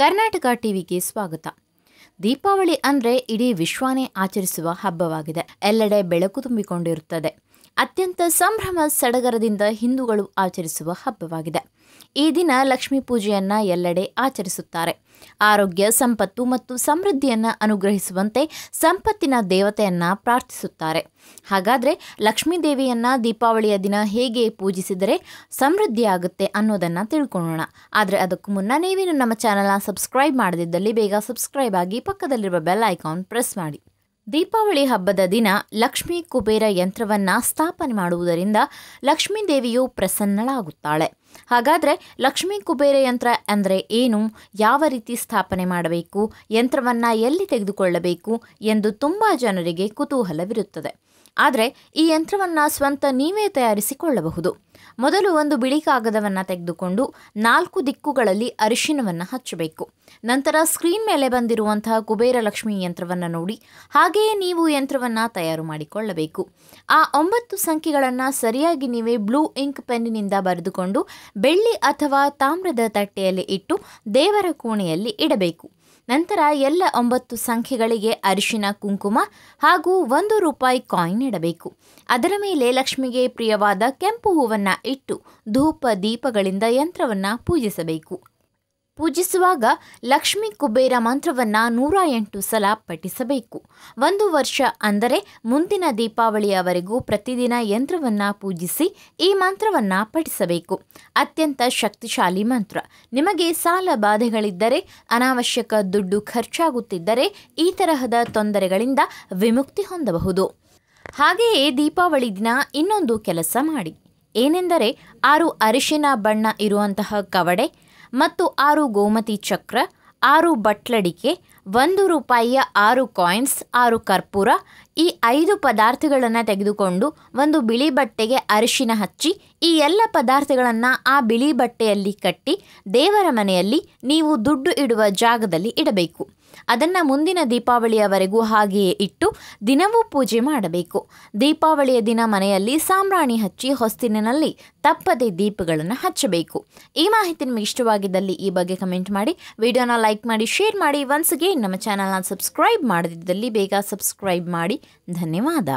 ಕರ್ನಾಟಕ ಟಿವಿಗೆ ಸ್ವಾಗತ ದೀಪಾವಳಿ ಅಂದ್ರೆ ಇಡೀ ವಿಶ್ವನೇ ಆಚರಿಸುವ ಹಬ್ಬವಾಗಿದೆ ಎಲ್ಲೆಡೆ ಬೆಳಕು ತುಂಬಿಕೊಂಡಿರುತ್ತದೆ ಅತ್ಯಂತ ಸಂಭ್ರಮ ಸಡಗರದಿಂದ ಹಿಂದೂಗಳು ಆಚರಿಸುವ ಹಬ್ಬವಾಗಿದೆ ಈ ದಿನ ಲಕ್ಷ್ಮೀ ಪೂಜೆಯನ್ನ ಎಲ್ಲೆಡೆ ಆಚರಿಸುತ್ತಾರೆ ಆರೋಗ್ಯ ಸಂಪತ್ತು ಮತ್ತು ಸಮೃದ್ಧಿಯನ್ನು ಅನುಗ್ರಹಿಸುವಂತೆ ಸಂಪತ್ತಿನ ದೇವತೆಯನ್ನು ಪ್ರಾರ್ಥಿಸುತ್ತಾರೆ ಹಾಗಾದರೆ ಲಕ್ಷ್ಮೀ ದೇವಿಯನ್ನು ದೀಪಾವಳಿಯ ದಿನ ಹೇಗೆ ಪೂಜಿಸಿದರೆ ಸಮೃದ್ಧಿಯಾಗುತ್ತೆ ಅನ್ನೋದನ್ನು ತಿಳ್ಕೊಳ್ಳೋಣ ಆದರೆ ಅದಕ್ಕೂ ಮುನ್ನ ನೀವೇನು ನಮ್ಮ ಚಾನಲ್ನ ಸಬ್ಸ್ಕ್ರೈಬ್ ಮಾಡದಿದ್ದಲ್ಲಿ ಬೇಗ ಸಬ್ಸ್ಕ್ರೈಬ್ ಆಗಿ ಪಕ್ಕದಲ್ಲಿರುವ ಬೆಲ್ ಐಕಾನ್ ಪ್ರೆಸ್ ಮಾಡಿ ದೀಪಾವಳಿ ಹಬ್ಬದ ದಿನ ಲಕ್ಷ್ಮೀ ಕುಬೇರ ಯಂತ್ರವನ್ನು ಸ್ಥಾಪನೆ ಮಾಡುವುದರಿಂದ ಲಕ್ಷ್ಮೀ ದೇವಿಯು ಪ್ರಸನ್ನಳಾಗುತ್ತಾಳೆ ಹಾಗಾದ್ರೆ ಲಕ್ಷ್ಮೀ ಕುಬೇರ ಯಂತ್ರ ಅಂದರೆ ಏನು ಯಾವ ರೀತಿ ಸ್ಥಾಪನೆ ಮಾಡಬೇಕು ಯಂತ್ರವನ್ನು ಎಲ್ಲಿ ತೆಗೆದುಕೊಳ್ಳಬೇಕು ಎಂದು ತುಂಬ ಜನರಿಗೆ ಕುತೂಹಲವಿರುತ್ತದೆ ಆದರೆ ಈ ಯಂತ್ರವನ್ನು ಸ್ವಂತ ನೀವೇ ತಯಾರಿಸಿಕೊಳ್ಳಬಹುದು ಮೊದಲು ಒಂದು ಬಿಳಿ ಕಾಗದವನ್ನು ತೆಗೆದುಕೊಂಡು ನಾಲ್ಕು ದಿಕ್ಕುಗಳಲ್ಲಿ ಅರಿಶಿನವನ್ನು ಹಚ್ಚಬೇಕು ನಂತರ ಸ್ಕ್ರೀನ್ ಮೇಲೆ ಬಂದಿರುವಂತಹ ಕುಬೇರ ಲಕ್ಷ್ಮಿ ಯಂತ್ರವನ್ನು ನೋಡಿ ಹಾಗೆಯೇ ನೀವು ಯಂತ್ರವನ್ನು ತಯಾರು ಮಾಡಿಕೊಳ್ಳಬೇಕು ಆ ಒಂಬತ್ತು ಸಂಖ್ಯೆಗಳನ್ನು ಸರಿಯಾಗಿ ನೀವೇ ಬ್ಲೂ ಇಂಕ್ ಪೆನ್ನಿನಿಂದ ಬರೆದುಕೊಂಡು ಬೆಳ್ಳಿ ಅಥವಾ ತಾಮ್ರದ ತಟ್ಟೆಯಲ್ಲಿ ಇಟ್ಟು ದೇವರ ಕೋಣೆಯಲ್ಲಿ ಇಡಬೇಕು ನಂತರ ಎಲ್ಲ ಒಂಬತ್ತು ಸಂಖ್ಯೆಗಳಿಗೆ ಅರಿಶಿನ ಕುಂಕುಮ ಹಾಗೂ ಒಂದು ರೂಪಾಯಿ ಕಾಯಿನ್ ಇಡಬೇಕು ಅದರ ಮೇಲೆ ಲಕ್ಷ್ಮಿಗೆ ಪ್ರಿಯವಾದ ಕೆಂಪು ಹೂವನ್ನು ಇಟ್ಟು ಧೂಪ ದೀಪಗಳಿಂದ ಯಂತ್ರವನ್ನು ಪೂಜಿಸಬೇಕು ಪೂಜಿಸುವಾಗ ಲಕ್ಷ್ಮೀ ಕುಬೇರ ಮಂತ್ರವನ್ನು ನೂರ ಎಂಟು ಸಲ ಪಠಿಸಬೇಕು ಒಂದು ವರ್ಷ ಅಂದರೆ ಮುಂದಿನ ದೀಪಾವಳಿಯವರೆಗೂ ಪ್ರತಿದಿನ ಯಂತ್ರವನ್ನು ಪೂಜಿಸಿ ಈ ಮಂತ್ರವನ್ನು ಪಠಿಸಬೇಕು ಅತ್ಯಂತ ಶಕ್ತಿಶಾಲಿ ಮಂತ್ರ ನಿಮಗೆ ಸಾಲ ಬಾಧೆಗಳಿದ್ದರೆ ಅನಾವಶ್ಯಕ ದುಡ್ಡು ಖರ್ಚಾಗುತ್ತಿದ್ದರೆ ಈ ತರಹದ ತೊಂದರೆಗಳಿಂದ ವಿಮುಕ್ತಿ ಹೊಂದಬಹುದು ಹಾಗೆಯೇ ದೀಪಾವಳಿ ದಿನ ಇನ್ನೊಂದು ಕೆಲಸ ಮಾಡಿ ಏನೆಂದರೆ ಆರು ಅರಿಶಿನ ಬಣ್ಣ ಇರುವಂತಹ ಕವಡೆ ಮತ್ತು ಆರು ಗೋಮತಿ ಚಕ್ರ ಆರು ಬಟ್ಲಡಿಕೆ ಒಂದು ರೂಪಾಯಿಯ ಆರು ಕಾಯಿನ್ಸ್ ಆರು ಕರ್ಪೂರ ಈ ಐದು ಪದಾರ್ಥಗಳನ್ನು ತೆಗೆದುಕೊಂಡು ಒಂದು ಬಿಳಿ ಬಟ್ಟೆಗೆ ಅರಿಶಿನ ಹಚ್ಚಿ ಈ ಎಲ್ಲ ಪದಾರ್ಥಗಳನ್ನು ಆ ಬಿಳಿ ಬಟ್ಟೆಯಲ್ಲಿ ಕಟ್ಟಿ ದೇವರ ಮನೆಯಲ್ಲಿ ನೀವು ದುಡ್ಡು ಇಡುವ ಜಾಗದಲ್ಲಿ ಇಡಬೇಕು ಅದನ್ನು ಮುಂದಿನ ದೀಪಾವಳಿಯವರೆಗೂ ಹಾಗೆಯೇ ಇಟ್ಟು ದಿನವೂ ಪೂಜೆ ಮಾಡಬೇಕು ದೀಪಾವಳಿಯ ದಿನ ಮನೆಯಲ್ಲಿ ಸಾಂಬ್ರಾಣಿ ಹಚ್ಚಿ ಹೊಸ್ತಿನಲ್ಲಿ ತಪ್ಪದೇ ದೀಪಗಳನ್ನು ಹಚ್ಚಬೇಕು ಈ ಮಾಹಿತಿ ನಿಮಗೆ ಇಷ್ಟವಾಗಿದ್ದಲ್ಲಿ ಈ ಬಗ್ಗೆ ಕಮೆಂಟ್ ಮಾಡಿ ವಿಡಿಯೋನ ಲೈಕ್ ಮಾಡಿ ಶೇರ್ ಮಾಡಿ ಒನ್ಸ್ ನಮ್ಮ ಚಾನಲ್ನ ಸಬ್ಸ್ಕ್ರೈಬ್ ಮಾಡದಿದ್ದಲ್ಲಿ ಬೇಗ ಸಬ್ಸ್ಕ್ರೈಬ್ ಮಾಡಿ ಧನ್ಯವಾದ